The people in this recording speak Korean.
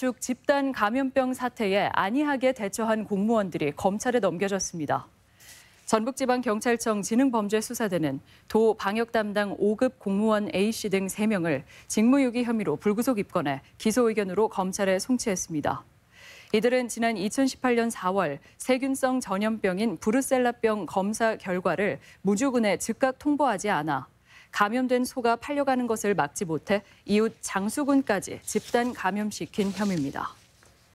가축 집단 감염병 사태에 안이하게 대처한 공무원들이 검찰에 넘겨졌습니다. 전북지방경찰청 지능범죄수사대는 도 방역 담당 5급 공무원 A씨 등 3명을 직무유기 혐의로 불구속 입건해 기소 의견으로 검찰에 송치했습니다. 이들은 지난 2018년 4월 세균성 전염병인 브루셀라병 검사 결과를 무주군에 즉각 통보하지 않아 감염된 소가 팔려가는 것을 막지 못해 이웃 장수군까지 집단 감염시킨 혐의입니다.